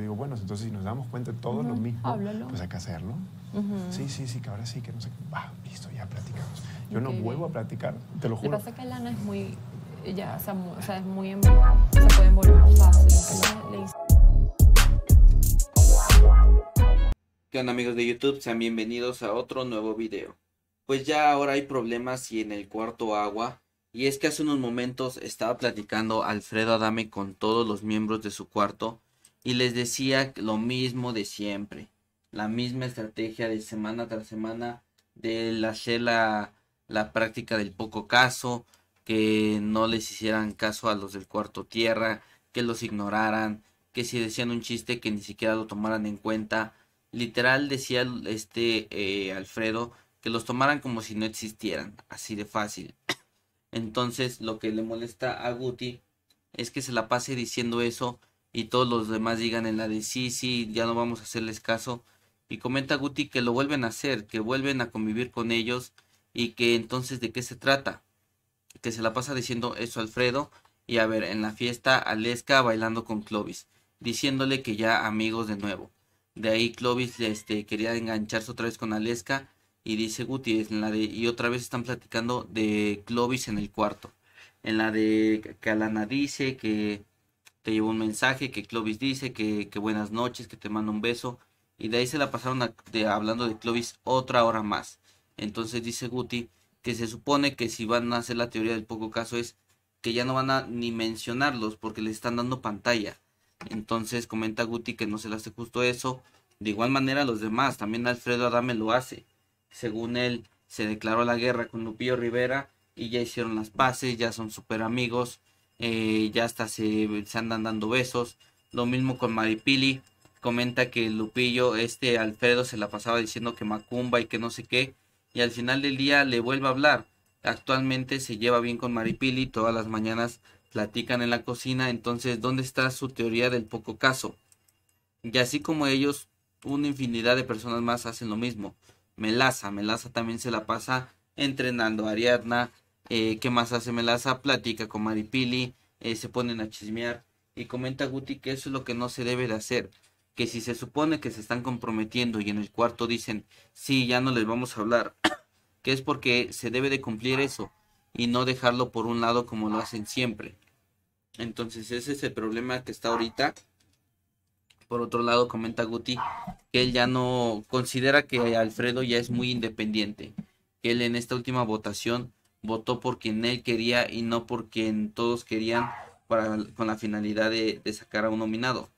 digo, bueno, entonces si nos damos cuenta de todo lo mismo, pues hay que hacerlo. Sí, sí, sí, que ahora sí, que no sé qué. Ah, listo, ya platicamos. Yo no vuelvo a platicar, te lo juro. Lo que pasa que Lana es muy, ya, o sea, o sea es muy, se puede envolver fácil. ¿Qué onda amigos de YouTube? Sean bienvenidos a otro nuevo video. Pues ya ahora hay problemas y en el cuarto agua y es que hace unos momentos estaba platicando Alfredo Adame con todos los miembros de su cuarto y les decía lo mismo de siempre. La misma estrategia de semana tras semana de hacer la, la práctica del poco caso, que no les hicieran caso a los del cuarto tierra, que los ignoraran, que si decían un chiste que ni siquiera lo tomaran en cuenta. Literal decía este eh, Alfredo que los tomaran como si no existieran, así de fácil. Entonces lo que le molesta a Guti es que se la pase diciendo eso y todos los demás digan en la de sí, sí, ya no vamos a hacerles caso. Y comenta Guti que lo vuelven a hacer, que vuelven a convivir con ellos y que entonces de qué se trata. Que se la pasa diciendo eso Alfredo y a ver, en la fiesta Aleska bailando con Clovis, diciéndole que ya amigos de nuevo. De ahí Clovis este, quería engancharse otra vez con Aleska y dice Guti, en la de, y otra vez están platicando de Clovis en el cuarto. En la de que dice que te llevo un mensaje que Clovis dice, que, que, buenas noches, que te mando un beso. Y de ahí se la pasaron hablando de Clovis otra hora más. Entonces dice Guti que se supone que si van a hacer la teoría del poco caso es que ya no van a ni mencionarlos porque les están dando pantalla. Entonces comenta Guti que no se le hace justo eso. De igual manera los demás, también Alfredo Adame lo hace. Según él, se declaró la guerra con Lupillo Rivera y ya hicieron las paces, ya son super amigos eh, ya hasta se, se, andan dando besos. Lo mismo con Maripili, comenta que Lupillo, este Alfredo se la pasaba diciendo que Macumba y que no sé qué, y al final del día le vuelve a hablar. Actualmente se lleva bien con Maripili, todas las mañanas platican en la cocina, entonces ¿dónde está su teoría del poco caso? Y así como ellos, una infinidad de personas más hacen lo mismo. Melaza, Melaza también se la pasa entrenando a Ariadna, eh, ¿Qué más hace Melaza? Platica con Maripili, eh, se ponen a chismear. Y comenta Guti que eso es lo que no se debe de hacer. Que si se supone que se están comprometiendo y en el cuarto dicen, sí, ya no les vamos a hablar, que es porque se debe de cumplir eso y no dejarlo por un lado como lo hacen siempre. Entonces ese es el problema que está ahorita. Por otro lado, comenta Guti que él ya no considera que Alfredo ya es muy independiente. Que él en esta última votación votó por quien él quería y no por quien todos querían para, con la finalidad de, sacar a un nominado,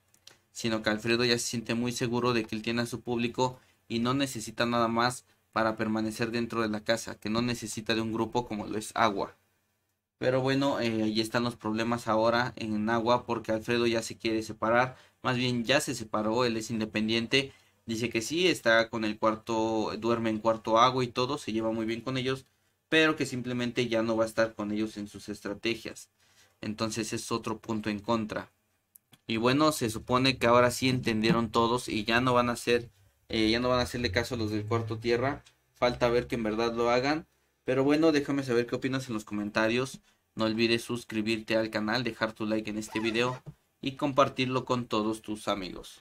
sino que Alfredo ya se siente muy seguro de que él tiene a su público y no necesita nada más para permanecer dentro de la casa, que no necesita de un grupo como lo es Agua. Pero bueno, eh, ahí están los problemas ahora en Agua porque Alfredo ya se quiere separar, más bien ya se separó, él es independiente, dice que sí, está con el cuarto, duerme en cuarto Agua y todo, se lleva muy bien con ellos, pero que simplemente ya no va a estar con ellos en sus estrategias. Entonces es otro punto en contra. Y bueno, se supone que ahora sí entendieron todos y ya no van a hacer, eh, ya no van a hacerle caso a los del cuarto tierra. Falta ver que en verdad lo hagan. Pero bueno, déjame saber qué opinas en los comentarios. No olvides suscribirte al canal, dejar tu like en este video y compartirlo con todos tus amigos.